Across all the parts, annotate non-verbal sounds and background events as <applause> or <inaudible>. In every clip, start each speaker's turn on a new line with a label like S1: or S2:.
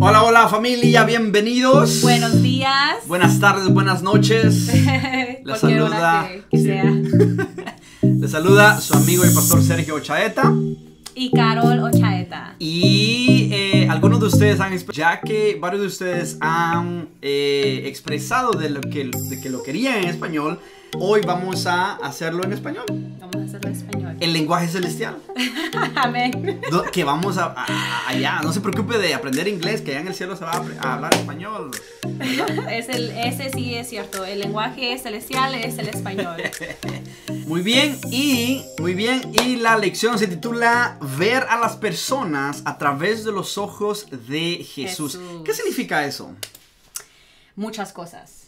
S1: Hola, hola familia, bienvenidos. Buenos días. Buenas tardes, buenas noches. <laughs> Les saluda. <laughs> saluda su amigo y pastor Sergio Ochaeta.
S2: Y Carol Ochaeta.
S1: Y eh, algunos de ustedes han ya que varios de ustedes han eh, expresado de lo que, de que lo querían en español, Hoy vamos a hacerlo en español. Vamos a hacerlo en español. El lenguaje celestial. <laughs> Amén. Que vamos a, allá. No se preocupe de aprender inglés, que allá en el cielo se va a, hablar español.
S2: ese sí es cierto. El lenguaje celestial es el español.
S1: <laughs> Muy bien, y muy bien, y la lección se titula Ver a las personas a través de los ojos de Jesús. ¿Qué significa eso?
S2: Muchas cosas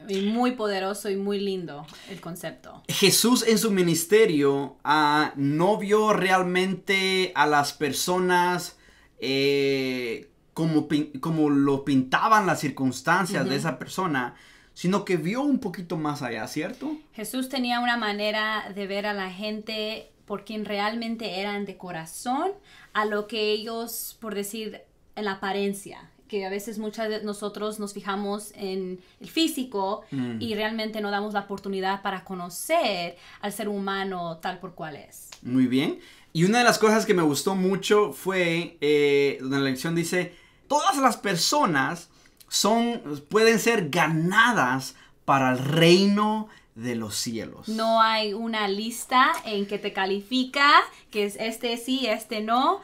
S2: muy poderoso y muy lindo el concepto.
S1: Jesús en su ministerio ah, no vio realmente a las personas eh, como, lo pintaban las circunstancias de esa persona, sino que vio un poquito más allá, ¿cierto?
S2: Jesús tenía una manera de ver a la gente por quien realmente eran de corazón, a lo que ellos, por decir, en la apariencia que a veces muchas de nosotros nos fijamos en el físico mm. y realmente no damos la oportunidad para conocer al ser humano tal por cual es.
S1: Muy bien. Y una de las cosas que me gustó mucho fue eh, donde la lección dice, todas las personas son, pueden ser ganadas para el reino de los cielos.
S2: No hay una lista en que te califica, que es este sí, este no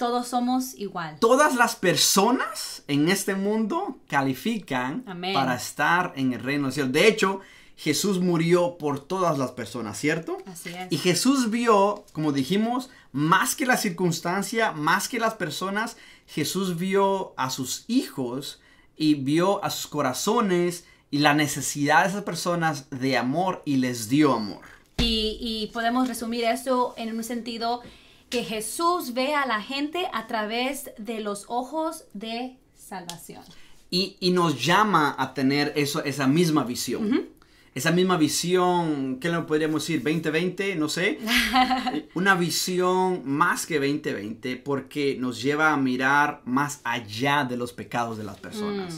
S2: todos somos igual.
S1: Todas las personas en este mundo califican para estar en el reino del cielo. De hecho, Jesús murió por todas las personas, ¿cierto? Así es. Y Jesús vio, como dijimos, más que la circunstancia, más que las personas, Jesús vio a sus hijos y vio a sus corazones y la necesidad de esas personas de amor y les dio amor.
S2: Y, y podemos resumir eso en un sentido que Jesús ve a la gente a través de los ojos de salvación.
S1: Y, nos llama a tener eso, esa misma visión. Esa misma visión, ¿qué le podríamos decir? 2020, no sé. <laughs> Una visión más que 2020 porque nos lleva a mirar más allá de los pecados de las personas.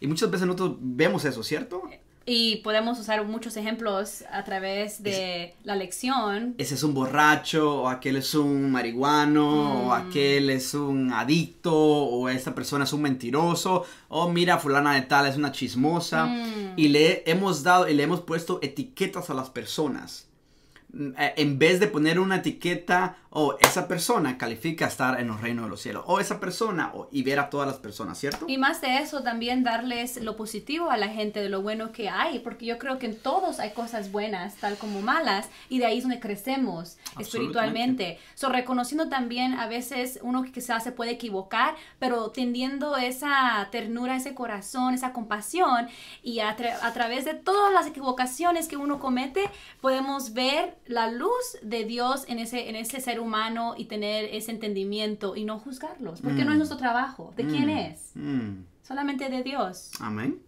S1: Mm. Y muchas veces nosotros vemos eso, ¿cierto? Eh,
S2: y podemos usar muchos ejemplos a través de la lección.
S1: Ese es un borracho, o aquel es un marihuano, o mm. aquel es un adicto, o esta persona es un mentiroso, o mira, fulana de tal es una chismosa. Mm. Y le hemos dado y le hemos puesto etiquetas a las personas. Mm, eh, en vez de poner una etiqueta o esa persona califica estar en los reinos de los cielos, o esa persona, y ver a todas las personas, ¿cierto?
S2: Y más de eso, también darles lo positivo a la gente, de lo bueno que hay, porque yo creo que en todos hay cosas buenas, tal como malas, y de ahí es donde crecemos espiritualmente. So, reconociendo también a veces uno que quizás se puede equivocar, pero tendiendo esa ternura, ese corazón, esa compasión, y a, través de todas las equivocaciones que uno comete, podemos ver la luz de Dios en ese, en ese ser humano humano y tener ese entendimiento y no juzgarlos, porque mm. no es nuestro trabajo. ¿De mm. quién es? Mm. Solamente de Dios.
S1: Amén.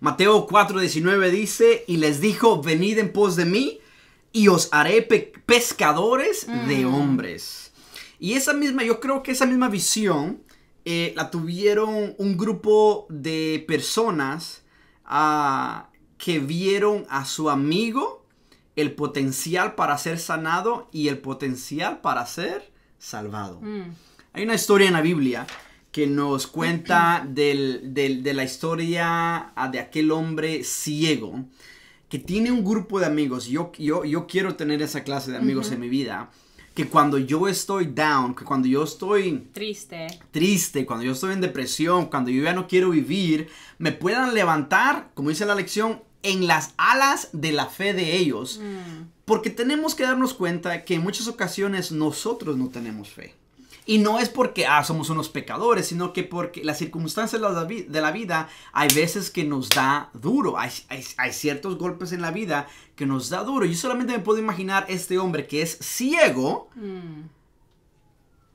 S1: Mateo 4:19 dice, y les dijo, venid en pos de mí y os haré pescadores de hombres. Y esa misma, yo creo que esa misma visión eh, la tuvieron un grupo de personas ah, que vieron a su amigo, el potencial para ser sanado y el potencial para ser salvado. Mm. Hay una historia en la Biblia que nos cuenta <clears throat> de la historia ah, de aquel hombre ciego que tiene un grupo de amigos. Yo, quiero tener esa clase de amigos en mi vida. Que cuando yo estoy down, que cuando yo estoy triste, triste, cuando yo estoy en depresión, cuando yo ya no quiero vivir, me puedan levantar, como dice la lección, en las alas de la fe de ellos. Mm. Porque tenemos que darnos cuenta que en muchas ocasiones nosotros no tenemos fe. Y no es porque, ah, somos unos pecadores, sino que porque las circunstancias de la vida hay veces que nos da duro. Hay, ciertos golpes en la vida que nos da duro. Yo solamente me puedo imaginar este hombre que es ciego, mm.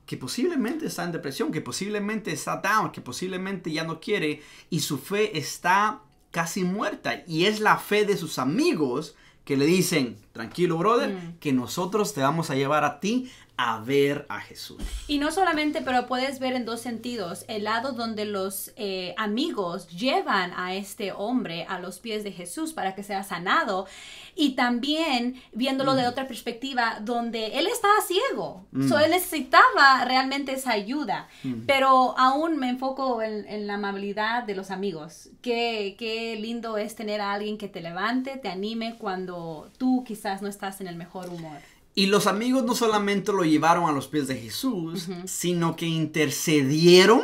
S1: que posiblemente está en depresión, que posiblemente está down, que posiblemente ya no quiere y su fe está casi muerta. Y es la fe de sus amigos que le dicen, tranquilo brother, mm. que nosotros te vamos a llevar a ti a ver a Jesús.
S2: Y no solamente, pero puedes ver en dos sentidos, el lado donde los eh, amigos llevan a este hombre a los pies de Jesús para que sea sanado, y también viéndolo de mm. otra perspectiva, donde él estaba ciego, mm. so, él necesitaba realmente esa ayuda, mm. pero aún me enfoco en, en, la amabilidad de los amigos. Qué, qué lindo es tener a alguien que te levante, te anime cuando tú quizás no estás en el mejor humor.
S1: Y los amigos no solamente lo llevaron a los pies de Jesús, sino que intercedieron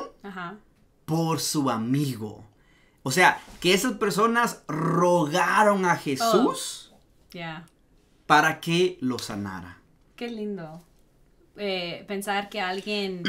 S1: por su amigo. O sea, que esas personas rogaron a Jesús oh, para que lo sanara.
S2: Qué lindo. Eh, pensar que alguien,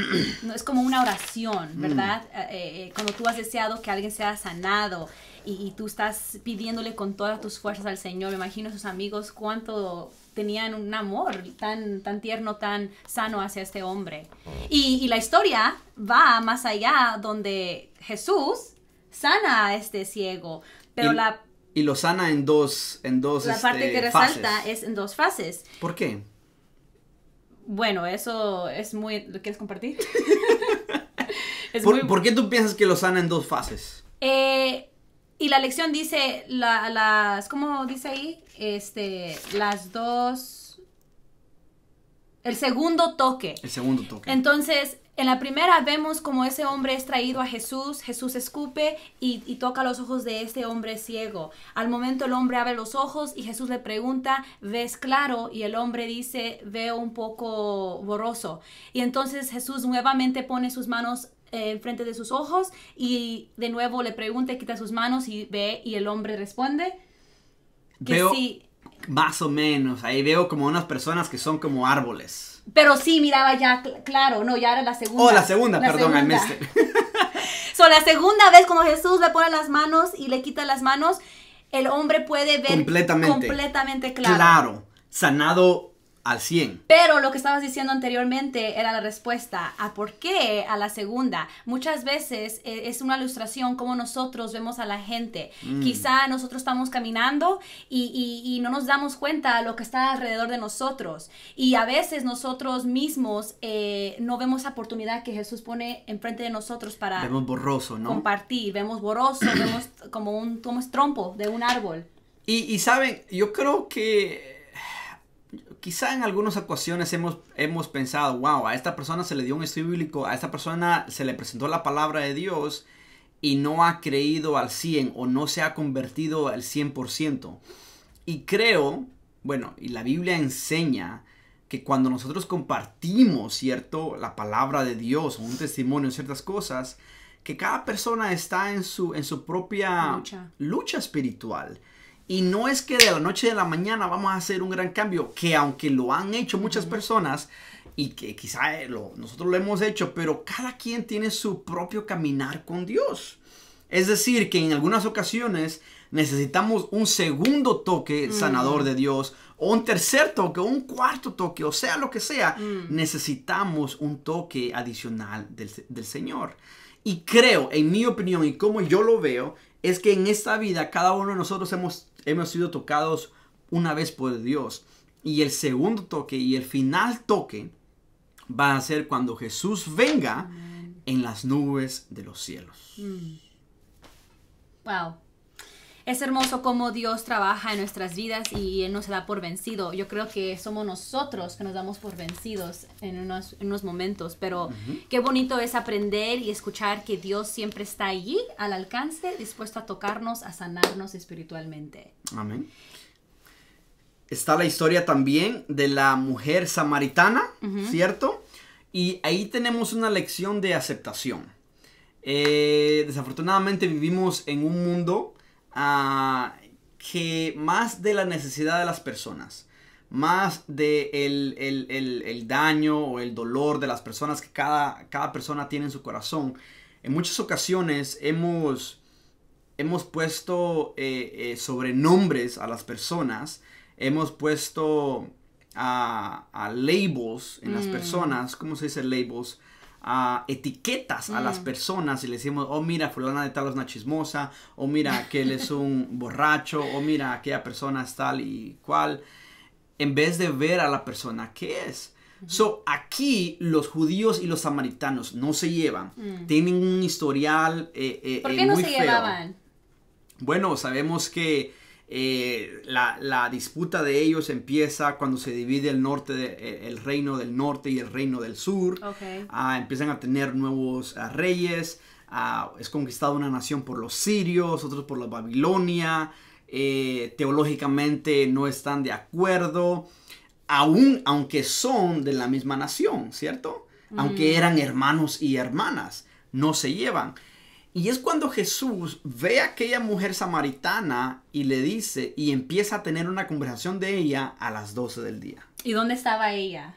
S2: es como una oración, mm. ¿verdad? Eh, eh, cuando tú has deseado que alguien sea sanado y, tú estás pidiéndole con todas tus fuerzas al Señor, imagino a sus amigos cuánto tenían un amor tan, tan tierno, tan sano hacia este hombre.
S1: Ah. Y,
S2: la historia va más allá donde Jesús sana a este ciego, pero y, la...
S1: Y lo sana en dos, en dos La parte este, que resalta
S2: es en dos fases. ¿Por qué? Bueno, eso es muy... ¿Lo quieres compartir?
S1: <laughs> ¿Por, ¿Por, qué tú piensas que lo sana en dos fases?
S2: Eh, y la lección dice, las, ¿cómo dice ahí? Este, las dos... El segundo toque.
S1: El segundo toque.
S2: Entonces, en la primera vemos como ese hombre es traído a Jesús, Jesús escupe y, y, toca los ojos de este hombre ciego. Al momento el hombre abre los ojos y Jesús le pregunta, ¿ves claro? Y el hombre dice, veo un poco borroso. Y entonces Jesús nuevamente pone sus manos enfrente eh, de sus ojos y de nuevo le pregunta, quita sus manos y ve y el hombre responde
S1: que veo Más o menos, ahí veo como unas personas que son como árboles.
S2: Pero sí, miraba ya, claro, no, ya era la segunda. Oh, la segunda, perdón, al mes. <laughs> son la segunda vez como Jesús le pone las manos y le quita las manos, el hombre puede ver completamente, Claro,
S1: sanado al 100.
S2: Pero lo que estabas diciendo anteriormente era la respuesta a por qué a la segunda. Muchas veces eh, es una ilustración como nosotros vemos a la gente. Mm. Quizá nosotros estamos caminando y, no nos damos cuenta de lo que está alrededor de nosotros. Y a veces nosotros mismos eh, no vemos la oportunidad que Jesús pone enfrente de nosotros para... Vemos
S1: borroso, ¿no?
S2: Compartir, vemos borroso, vemos como un como trompo de un árbol.
S1: Y, y saben, yo creo que quizá en algunas ocasiones hemos, hemos pensado, wow, a esta persona se le dio un estudio bíblico, a esta persona se le presentó la palabra de Dios y no ha creído al 100 o no se ha convertido al 100%. Y creo, bueno, y la Biblia enseña que cuando nosotros compartimos, ¿cierto?, la palabra de Dios o un testimonio, ciertas cosas, que cada persona está en su, en su propia lucha espiritual. Y no es que de la noche de la mañana vamos a hacer un gran cambio, que aunque lo han hecho muchas personas y que quizá eh, lo, nosotros lo hemos hecho, pero cada quien tiene su propio caminar con Dios. Es decir, que en algunas ocasiones necesitamos un segundo toque sanador de Dios, o un tercer toque, o un cuarto toque, o sea lo que sea. Necesitamos un toque adicional del, del Señor. Y creo, en mi opinión y como yo lo veo, es que en esta vida cada uno de nosotros hemos, hemos sido tocados una vez por Dios. Y el segundo toque y el final toque va a ser cuando Jesús venga en las nubes de los cielos. Mm
S2: es hermoso cómo Dios trabaja en nuestras vidas y Él no se da por vencido. Yo creo que somos nosotros que nos damos por vencidos en unos, momentos, pero qué bonito es aprender y escuchar que Dios siempre está allí, al alcance, dispuesto a tocarnos, a sanarnos espiritualmente.
S1: Amén. Está la historia también de la mujer samaritana, ¿cierto? Y ahí tenemos una lección de aceptación. Eh, desafortunadamente vivimos en un mundo Ah, que más de la necesidad de las personas, más de el, el, daño o el dolor de las personas que cada, cada persona tiene en su corazón, en muchas ocasiones hemos, hemos puesto eh, eh, sobrenombres a las personas, hemos puesto a, labels en las mm. personas, ¿cómo se dice labels? etiquetas a las mm. personas y le decimos, oh mira, fulana de tal es una chismosa, o mira, que él es un <laughs> borracho, o mira, aquella persona es tal y cual, en vez de ver a la persona que es. So, aquí los judíos y los samaritanos no se llevan. Mm. Tienen un historial eh, eh, ¿Por eh, qué no se feo. llevaban? Bueno, sabemos que eh, la, disputa de ellos empieza cuando se divide el norte, eh, el reino del norte y el reino del sur. Ah, empiezan a tener nuevos ah, reyes. Ah, es conquistada una nación por los sirios, otros por la Babilonia. Eh, teológicamente no están de acuerdo, aún aunque son de la misma nación, ¿cierto? Aunque mm. eran hermanos y hermanas, no se llevan. Y es cuando Jesús ve a aquella mujer samaritana y le dice y empieza a tener una conversación de ella a las 12 del día.
S2: ¿Y dónde estaba ella?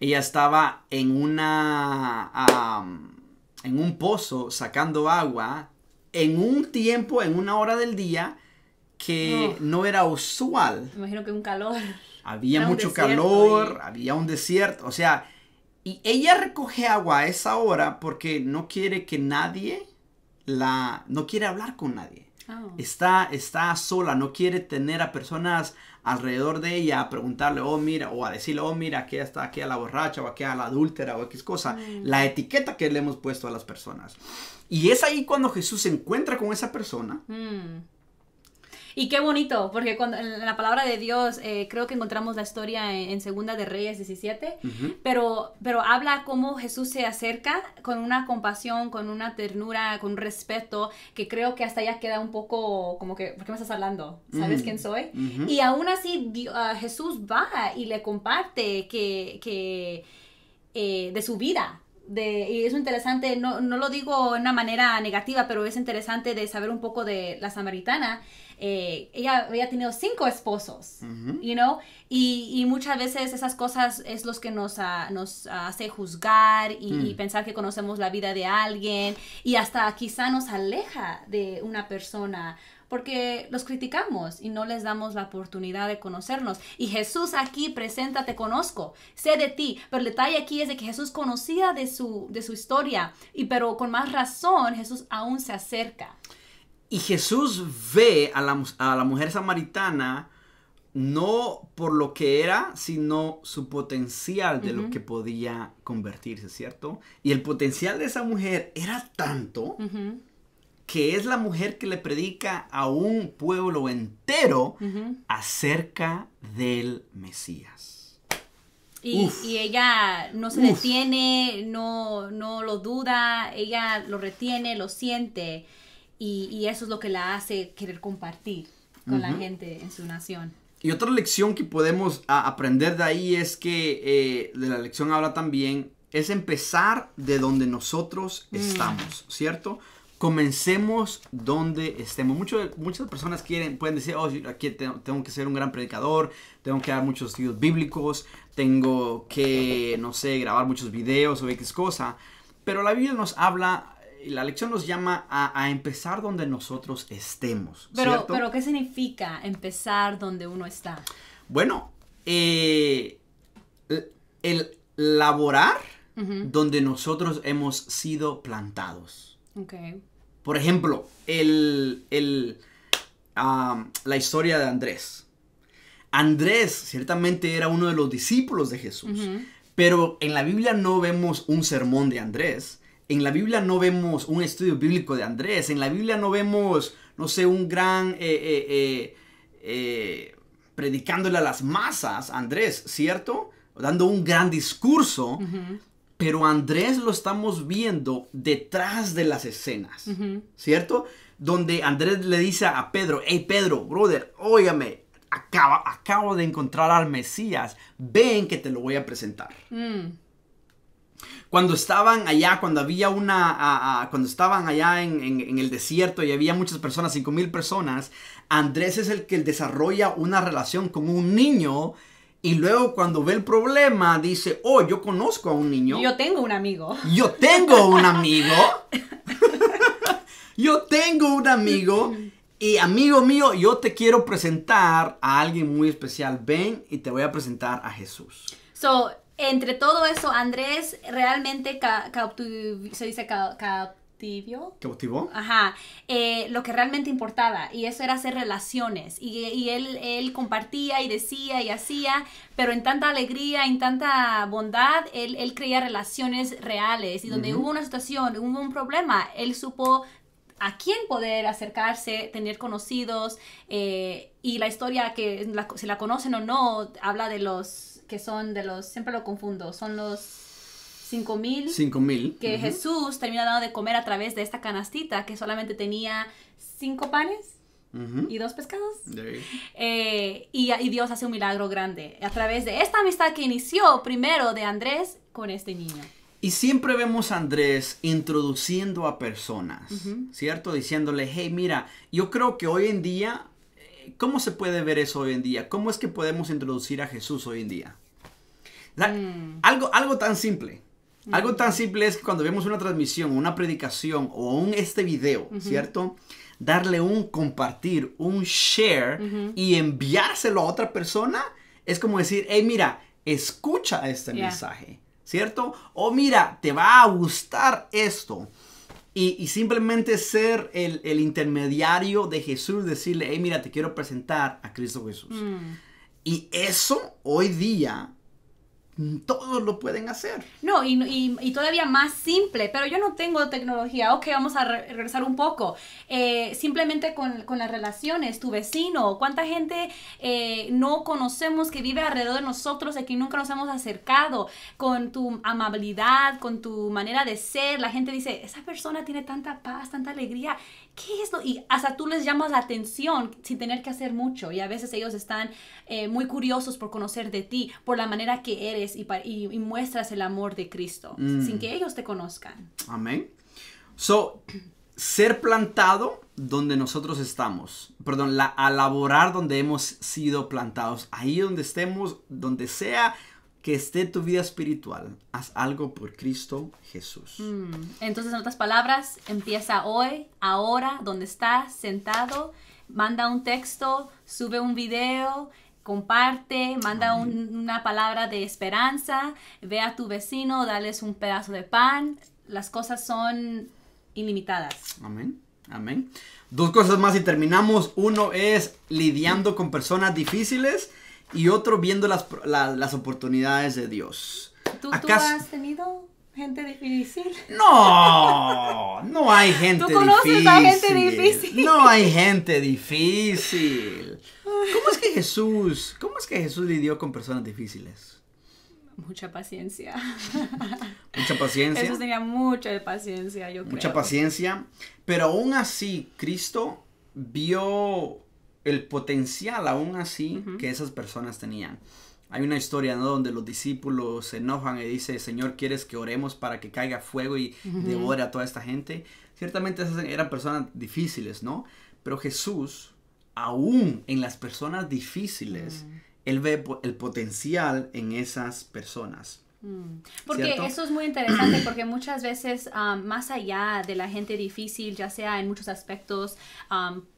S1: Ella estaba en una en un pozo sacando agua en un tiempo, en una hora del día que no, era usual.
S2: Me imagino que un calor.
S1: Había mucho calor, había un desierto, o sea, y ella recoge agua a esa hora porque no quiere que nadie la, no quiere hablar con nadie. Oh. Está, está sola, no quiere tener a personas alrededor de ella a preguntarle, oh, mira, o a decirle, oh, mira, aquí está aquí a la borracha, o aquí a la adúltera, o X cosa. Mm. La etiqueta que le hemos puesto a las personas. Y es ahí cuando Jesús se encuentra con esa persona.
S2: Mm. Y qué bonito, porque cuando en la palabra de Dios eh, creo que encontramos la historia en, 2 Segunda de Reyes 17, pero, pero habla cómo Jesús se acerca con una compasión, con una ternura, con un respeto, que creo que hasta ya queda un poco como que, ¿por qué me estás hablando? ¿Sabes quién soy? Y aún así ah, Jesús va y le comparte que, que eh, de su vida, de, y es interesante, no, no, lo digo de una manera negativa, pero es interesante de saber un poco de la samaritana, eh, ella había tenido cinco esposos, y, muchas veces esas cosas es los que nos, ah, nos hace juzgar y, mm. pensar que conocemos la vida de alguien y hasta quizá nos aleja de una persona porque los criticamos y no les damos la oportunidad de conocernos. Y Jesús aquí presenta, te conozco, sé de ti, pero el detalle aquí es de que Jesús conocía de su, de su historia, y pero con más razón Jesús aún se acerca.
S1: Y Jesús ve a la, mujer samaritana no por lo que era, sino su potencial de lo que podía convertirse, ¿cierto? Y el potencial de esa mujer era tanto que es la mujer que le predica a un pueblo entero acerca del Mesías. Y,
S2: y, ella no se detiene, no, no lo duda, ella lo retiene, lo siente. Y, eso es lo que la hace querer compartir con la gente en su nación.
S1: Y otra lección que podemos aprender de ahí es que eh, de la lección habla también es empezar de donde nosotros mm. estamos, ¿cierto? Comencemos donde estemos. muchas personas quieren, pueden decir, oh, aquí tengo, que ser un gran predicador, tengo que dar muchos estudios bíblicos, tengo que, no sé, grabar muchos videos o X cosa. Pero la Biblia nos habla la lección nos llama a, empezar donde nosotros estemos. Pero, pero,
S2: ¿qué significa empezar donde uno está?
S1: Bueno, eh, el, laborar
S2: donde
S1: nosotros hemos sido plantados. Okay. Por ejemplo, el, la historia de Andrés. Andrés ciertamente era uno de los discípulos de Jesús, pero en la Biblia no vemos un sermón de Andrés en la Biblia no vemos un estudio bíblico de Andrés, en la Biblia no vemos, no sé, un gran... Eh, eh, eh, predicándole a las masas, Andrés, ¿cierto? Dando un gran discurso, pero Andrés lo estamos viendo detrás de las escenas, ¿cierto? Donde Andrés le dice a Pedro, hey Pedro, brother, óigame, acabo, acabo de encontrar al Mesías, ven que te lo voy a presentar. Mm cuando estaban allá, cuando había una, cuando estaban allá en, el desierto y había muchas personas, mil personas, Andrés es el que desarrolla una relación con un niño y luego cuando ve el problema dice, oh, yo conozco a un niño.
S2: Yo tengo un amigo.
S1: Yo tengo un amigo. yo tengo un amigo. Y amigo mío, yo te quiero presentar a alguien muy especial. Ven y te voy a presentar a Jesús.
S2: So, entre todo eso, Andrés realmente ca se dice ca ¿Cautivó? Ajá. Eh, lo que realmente importaba. Y eso era hacer relaciones. Y, él, compartía y decía y hacía. Pero en tanta alegría, en tanta bondad, él, creía relaciones reales. Y donde hubo una situación, hubo un problema, él supo a quién poder acercarse, tener conocidos. Eh, y la historia que se si la conocen o no, habla de los que son de los, siempre lo confundo, son los cinco mil.
S1: Cinco mil. Que Jesús
S2: termina dando de comer a través de esta canastita que solamente tenía cinco panes. Y dos pescados. Eh, y, Dios hace un milagro grande a través de esta amistad que inició primero de Andrés con este niño.
S1: Y siempre vemos a Andrés introduciendo a personas, ¿cierto? Diciéndole, hey, mira, yo creo que hoy en día ¿Cómo se puede ver eso hoy en día? ¿Cómo es que podemos introducir a Jesús hoy en día? Mm. algo, algo tan simple. Mm. Algo tan simple es que cuando vemos una transmisión, una predicación o un este video, ¿cierto? Darle un compartir, un share y enviárselo a otra persona es como decir, hey, mira, escucha este mensaje, ¿cierto? O mira, te va a gustar esto. Y, simplemente ser el, intermediario de Jesús, decirle, hey, mira, te quiero presentar a Cristo Jesús. Mm. Y eso hoy día todos lo pueden hacer.
S2: No, y, todavía más simple, pero yo no tengo tecnología. Ok, vamos a regresar un poco. Eh, simplemente con, las relaciones, tu vecino, cuánta gente eh, no conocemos que vive alrededor de nosotros, y que nunca nos hemos acercado, con tu amabilidad, con tu manera de ser. La gente dice, esa persona tiene tanta paz, tanta alegría. ¿Qué es esto? Y hasta tú les llamas la atención sin tener que hacer mucho. Y a veces ellos están eh, muy curiosos por conocer de ti, por la manera que eres y, muestras el amor de Cristo mm. sin que ellos te conozcan.
S1: Amén. So, ser plantado donde nosotros estamos, perdón, la, a laborar donde hemos sido plantados, ahí donde estemos, donde sea que esté tu vida espiritual, haz algo por Cristo Jesús.
S2: Mm. Entonces, en otras palabras, empieza hoy, ahora, donde estás sentado, manda un texto, sube un video, comparte, manda una palabra de esperanza, ve a tu vecino, dales un pedazo de pan. Las cosas son ilimitadas.
S1: Amén. Amén. Dos cosas más y terminamos. Uno es lidiando con personas difíciles y otro viendo las, oportunidades de Dios.
S2: ¿Tú, has tenido gente difícil. No,
S1: no hay gente difícil. Tú conoces a gente difícil. No hay gente difícil. ¿Cómo es que Jesús, cómo es que Jesús lidió con personas difíciles?
S2: Mucha paciencia.
S1: mucha paciencia. Jesús tenía
S2: mucha paciencia, yo creo. Mucha
S1: paciencia, pero aún así Cristo vio el potencial aún así que esas personas tenían hay una historia ¿no? donde los discípulos se enojan y dice, Señor, ¿quieres que oremos para que caiga fuego y devore a toda esta gente? Ciertamente esas eran personas difíciles, ¿no? Pero Jesús, aún en las personas difíciles, mm. Él ve el potencial en esas personas. Mm. Porque eso
S2: es muy interesante, porque muchas veces, más allá de la gente difícil, ya sea en muchos aspectos,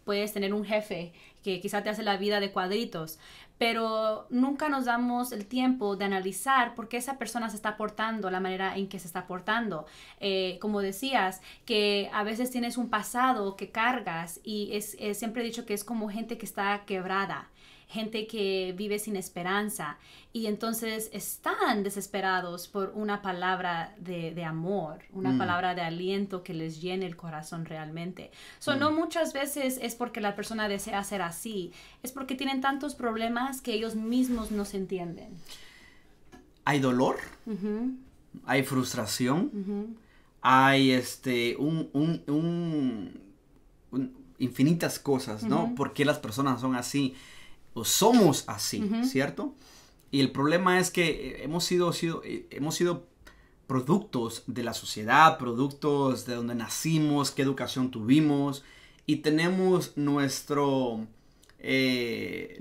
S2: puedes tener un jefe que quizá te hace la vida de cuadritos, pero nunca nos damos el tiempo de analizar por qué esa persona se está portando, la manera en que se está portando. Eh, como decías, que a veces tienes un pasado que cargas y es, eh, siempre dicho que es como gente que está quebrada gente que vive sin esperanza y entonces están desesperados por una palabra de, amor, una mm. palabra de aliento que les llene el corazón realmente. So, mm. No muchas veces es porque la persona desea ser así, es porque tienen tantos problemas que ellos mismos no se entienden.
S1: Hay dolor, hay frustración, hay este, un, infinitas cosas, ¿no? Porque ¿Por qué las personas son así? o pues somos así, ¿cierto? Y el problema es que eh, hemos sido, eh, hemos sido productos de la sociedad, productos de donde nacimos, qué educación tuvimos, y tenemos nuestro, eh,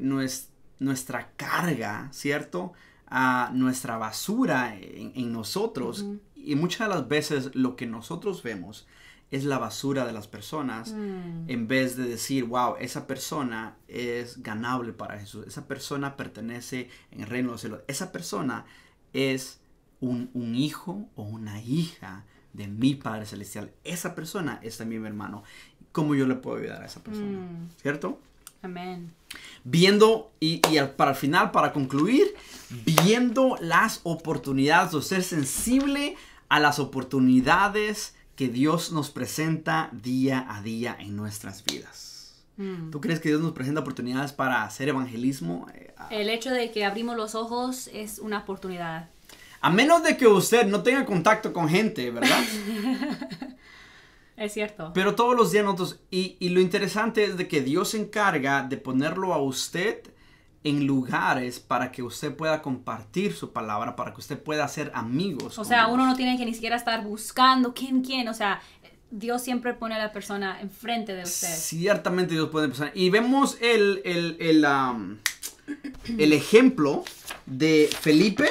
S1: nuestra carga, ¿cierto? A nuestra basura en, nosotros. Y muchas de las veces lo que nosotros vemos es la basura de las personas mm. en vez de decir, wow, esa persona es ganable para Jesús, esa persona pertenece en el reino de los cielos, esa persona es un, hijo o una hija de mi Padre Celestial, esa persona es también mi hermano. ¿Cómo yo le puedo ayudar a esa
S2: persona? Mm. ¿Cierto? Amén.
S1: Viendo, y, al, para el final, para concluir, viendo las oportunidades o ser sensible a las oportunidades que Dios nos presenta día a día en nuestras vidas. Mm. ¿Tú crees que Dios nos presenta oportunidades para hacer evangelismo? Eh,
S2: El hecho de que abrimos los ojos es una oportunidad.
S1: A menos de que usted no tenga contacto con gente, ¿verdad?
S2: <laughs> es cierto.
S1: Pero todos los días nosotros, y, y lo interesante es de que Dios se encarga de ponerlo a usted en lugares para que usted pueda compartir su palabra, para que usted pueda ser amigos. O sea, uno
S2: no tiene que ni siquiera estar buscando quién, quién, o sea, Dios siempre pone a la persona enfrente de usted.
S1: Ciertamente Dios pone a la persona. Y vemos el, el, ejemplo de Felipe,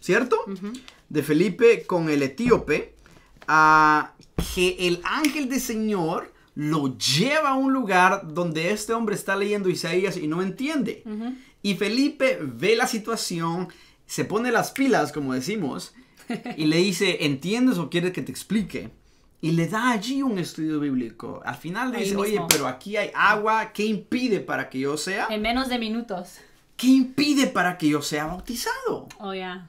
S1: ¿cierto? De Felipe con el etíope, a que el ángel de Señor lo lleva a un lugar donde este hombre está leyendo Isaías y no entiende. Y Felipe ve la situación, se pone las pilas, como decimos, <laughs> y le dice, ¿entiendes o quieres que te explique? Y le da allí un estudio bíblico. Al final le dice, oye, pero aquí hay agua, ¿qué impide para que yo sea?
S2: En menos de minutos.
S1: ¿Qué impide para que yo sea
S2: bautizado? Oh, yeah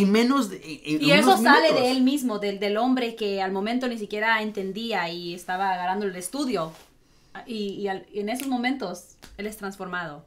S1: menos y eso sale de él
S2: mismo, del, del hombre que al momento ni siquiera entendía y estaba agarrando el estudio. Y, en esos momentos él es transformado.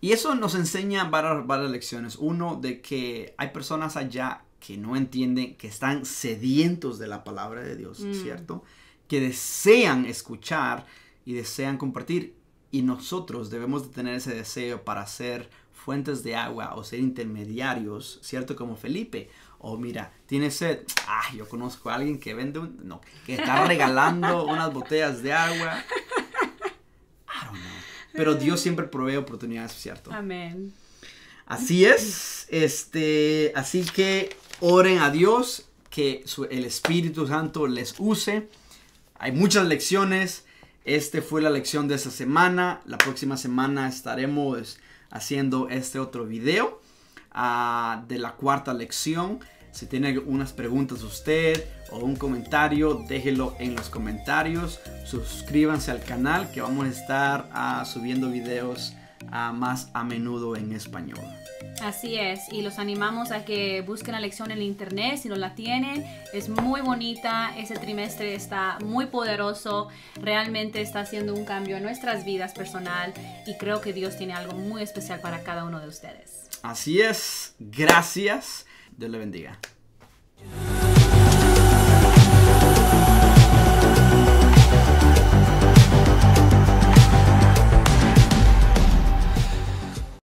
S1: Y eso nos enseña varias, lecciones. Uno, de que hay personas allá que no entienden, que están sedientos de la palabra de Dios, mm. ¿cierto? Que desean escuchar y desean compartir. Y nosotros debemos de tener ese deseo para ser fuentes de agua o ser intermediarios, ¿cierto? Como Felipe. O mira, tiene sed. Ah, yo conozco a alguien que vende un... No, que está regalando unas botellas de agua. I don't know. Pero Dios siempre provee oportunidades, ¿cierto?
S2: Amén.
S1: Así es. Este, así que oren a Dios, que el Espíritu Santo les use. Hay muchas lecciones. Este fue la lección de esta semana. La próxima semana estaremos haciendo este otro video ah, de la cuarta lección. Si tiene unas preguntas usted o un comentario, déjelo en los comentarios. Suscríbanse al canal que vamos a estar ah, subiendo videos más a menudo en español.
S2: Así es, y los animamos a que busquen la lección en internet si no la tienen. Es muy bonita, ese trimestre está muy poderoso, realmente está haciendo un cambio en nuestras vidas personal y creo que Dios tiene algo muy especial
S1: para cada uno de ustedes. Así es, gracias, Dios le bendiga.